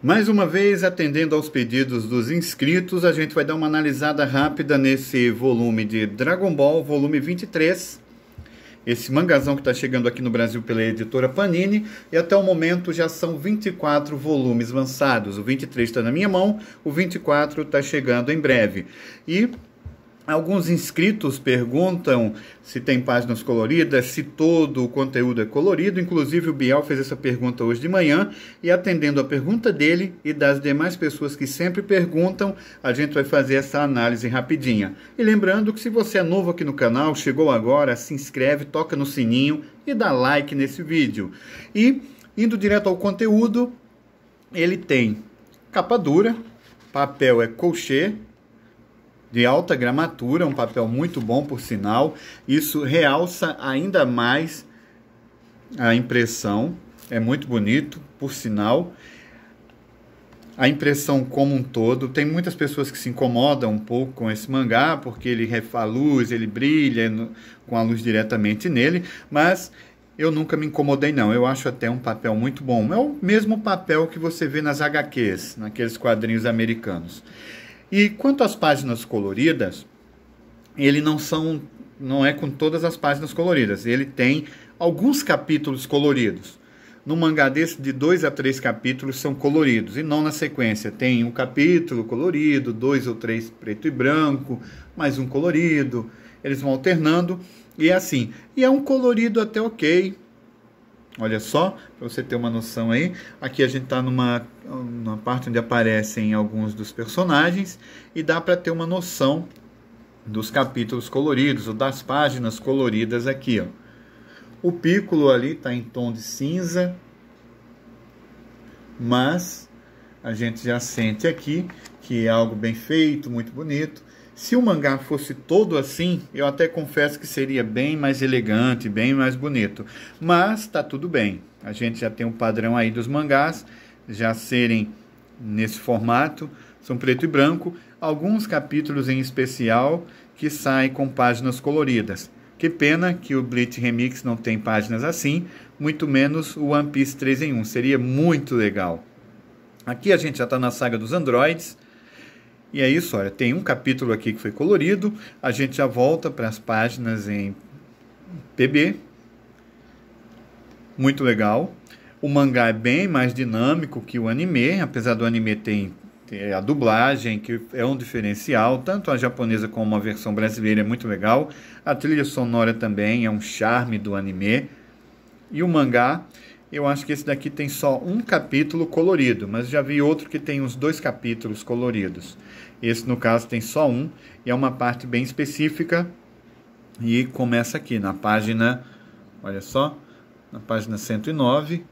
Mais uma vez, atendendo aos pedidos dos inscritos, a gente vai dar uma analisada rápida nesse volume de Dragon Ball, volume 23. Esse mangazão que está chegando aqui no Brasil pela editora Panini, e até o momento já são 24 volumes lançados. O 23 está na minha mão, o 24 está chegando em breve. E Alguns inscritos perguntam se tem páginas coloridas, se todo o conteúdo é colorido. Inclusive, o Biel fez essa pergunta hoje de manhã. E atendendo a pergunta dele e das demais pessoas que sempre perguntam, a gente vai fazer essa análise rapidinha. E lembrando que se você é novo aqui no canal, chegou agora, se inscreve, toca no sininho e dá like nesse vídeo. E indo direto ao conteúdo, ele tem capa dura, papel é colchê de alta gramatura, um papel muito bom, por sinal. Isso realça ainda mais a impressão, é muito bonito, por sinal. A impressão como um todo, tem muitas pessoas que se incomodam um pouco com esse mangá, porque ele a luz, ele brilha com a luz diretamente nele, mas eu nunca me incomodei não. Eu acho até um papel muito bom. É o mesmo papel que você vê nas HQs, naqueles quadrinhos americanos. E quanto às páginas coloridas, ele não são não é com todas as páginas coloridas, ele tem alguns capítulos coloridos. No mangá desse, de dois a três capítulos são coloridos, e não na sequência. Tem um capítulo colorido, dois ou três preto e branco, mais um colorido. Eles vão alternando, e é assim. E é um colorido até ok, Olha só, para você ter uma noção aí, aqui a gente está numa, numa parte onde aparecem alguns dos personagens e dá para ter uma noção dos capítulos coloridos ou das páginas coloridas aqui. Ó. O Piccolo ali está em tom de cinza, mas a gente já sente aqui que é algo bem feito, muito bonito. Se o mangá fosse todo assim, eu até confesso que seria bem mais elegante, bem mais bonito. Mas tá tudo bem. A gente já tem um padrão aí dos mangás já serem nesse formato, são preto e branco, alguns capítulos em especial que saem com páginas coloridas. Que pena que o Bleach Remix não tem páginas assim, muito menos o One Piece 3 em 1. Seria muito legal. Aqui a gente já está na saga dos androides e é isso, olha, tem um capítulo aqui que foi colorido, a gente já volta para as páginas em PB. Muito legal. O mangá é bem mais dinâmico que o anime, apesar do anime ter, ter a dublagem, que é um diferencial, tanto a japonesa como a versão brasileira é muito legal. A trilha sonora também é um charme do anime. E o mangá, eu acho que esse daqui tem só um capítulo colorido, mas já vi outro que tem uns dois capítulos coloridos. Esse, no caso, tem só um e é uma parte bem específica. E começa aqui na página, olha só, na página 109.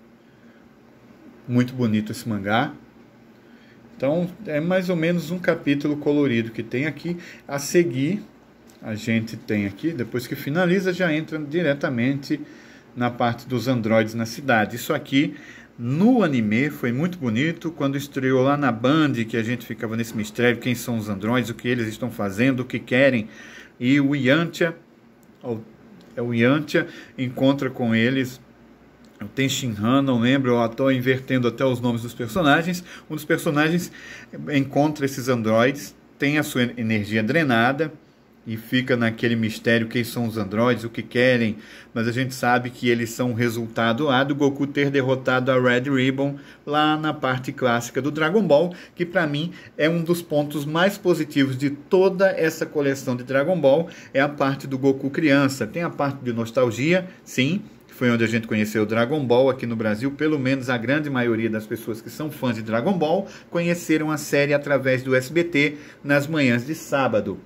Muito bonito esse mangá. Então, é mais ou menos um capítulo colorido que tem aqui. A seguir, a gente tem aqui, depois que finaliza, já entra diretamente na parte dos androides na cidade. Isso aqui no anime foi muito bonito quando estreou lá na Band, que a gente ficava nesse mistério, quem são os androides, o que eles estão fazendo, o que querem. E o Yantia, o é Yantia encontra com eles o Tenshin Han, não lembro, eu estou invertendo até os nomes dos personagens. Um dos personagens encontra esses androides, tem a sua energia drenada, e fica naquele mistério quem são os androides, o que querem, mas a gente sabe que eles são resultado lá do Goku ter derrotado a Red Ribbon lá na parte clássica do Dragon Ball, que para mim é um dos pontos mais positivos de toda essa coleção de Dragon Ball, é a parte do Goku criança. Tem a parte de nostalgia, sim, foi onde a gente conheceu o Dragon Ball aqui no Brasil. Pelo menos a grande maioria das pessoas que são fãs de Dragon Ball conheceram a série através do SBT nas manhãs de sábado.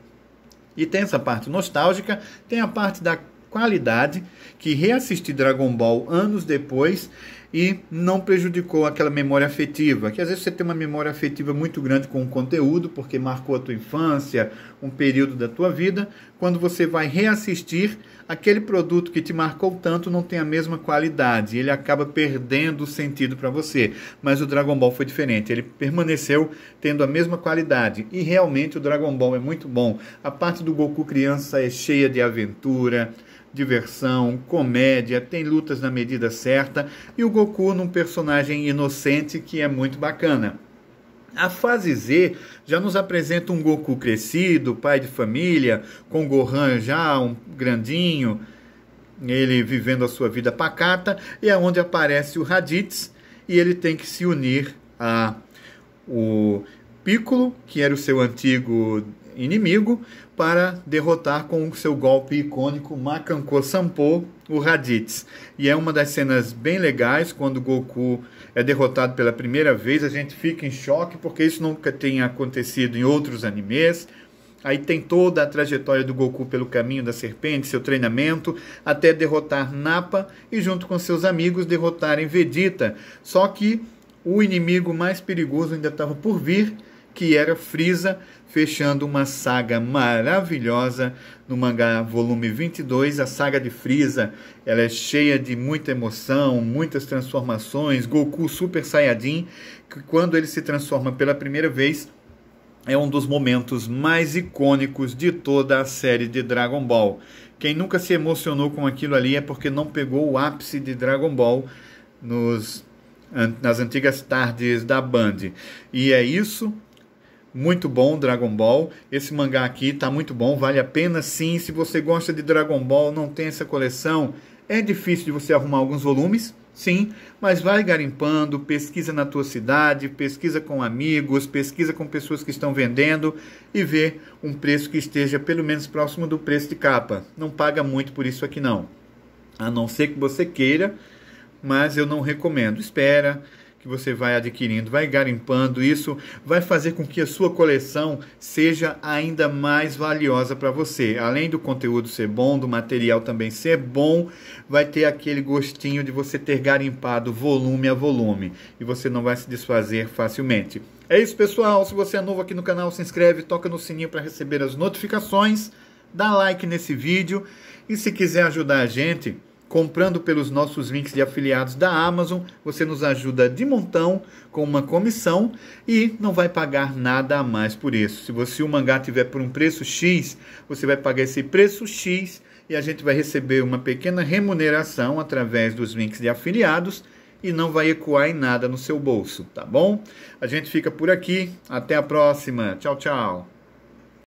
E tem essa parte nostálgica, tem a parte da qualidade, que reassistir Dragon Ball anos depois e não prejudicou aquela memória afetiva, que às vezes você tem uma memória afetiva muito grande com o conteúdo, porque marcou a tua infância, um período da tua vida, quando você vai reassistir, aquele produto que te marcou tanto não tem a mesma qualidade, ele acaba perdendo o sentido para você. Mas o Dragon Ball foi diferente, ele permaneceu tendo a mesma qualidade e realmente o Dragon Ball é muito bom. A parte do Goku criança é cheia de aventura, diversão, comédia, tem lutas na medida certa e o Goku num personagem inocente que é muito bacana. A fase Z já nos apresenta um Goku crescido, pai de família, com Gohan já um grandinho, ele vivendo a sua vida pacata, e é onde aparece o Raditz e ele tem que se unir a o Piccolo, que era o seu antigo inimigo para derrotar com o seu golpe icônico Makanko Sampo, o Raditz. E é uma das cenas bem legais quando Goku é derrotado pela primeira vez, a gente fica em choque porque isso nunca tem acontecido em outros animes. Aí tem toda a trajetória do Goku pelo caminho da serpente, seu treinamento, até derrotar Nappa e, junto com seus amigos, derrotarem Vegeta. Só que o inimigo mais perigoso ainda estava por vir que era Frieza, fechando uma saga maravilhosa no mangá volume 22. A saga de Frieza, ela é cheia de muita emoção, muitas transformações, Goku Super Saiyajin, que quando ele se transforma pela primeira vez, é um dos momentos mais icônicos de toda a série de Dragon Ball. Quem nunca se emocionou com aquilo ali é porque não pegou o ápice de Dragon Ball nos nas antigas tardes da Band. E é isso muito bom Dragon Ball. Esse mangá aqui tá muito bom, vale a pena sim. Se você gosta de Dragon Ball, não tem essa coleção, é difícil de você arrumar alguns volumes, sim, mas vai garimpando, pesquisa na tua cidade, pesquisa com amigos, pesquisa com pessoas que estão vendendo e vê um preço que esteja pelo menos próximo do preço de capa. Não paga muito por isso aqui não. A não ser que você queira, mas eu não recomendo. Espera que você vai adquirindo, vai garimpando, isso vai fazer com que a sua coleção seja ainda mais valiosa para você. Além do conteúdo ser bom, do material também ser bom, vai ter aquele gostinho de você ter garimpado volume a volume e você não vai se desfazer facilmente. É isso, pessoal. Se você é novo aqui no canal, se inscreve, toca no sininho para receber as notificações, dá like nesse vídeo e se quiser ajudar a gente, Comprando pelos nossos links de afiliados da Amazon, você nos ajuda de montão com uma comissão e não vai pagar nada a mais por isso. Se você o mangá tiver por um preço X, você vai pagar esse preço X e a gente vai receber uma pequena remuneração através dos links de afiliados e não vai ecoar em nada no seu bolso, tá bom? A gente fica por aqui, até a próxima. Tchau, tchau.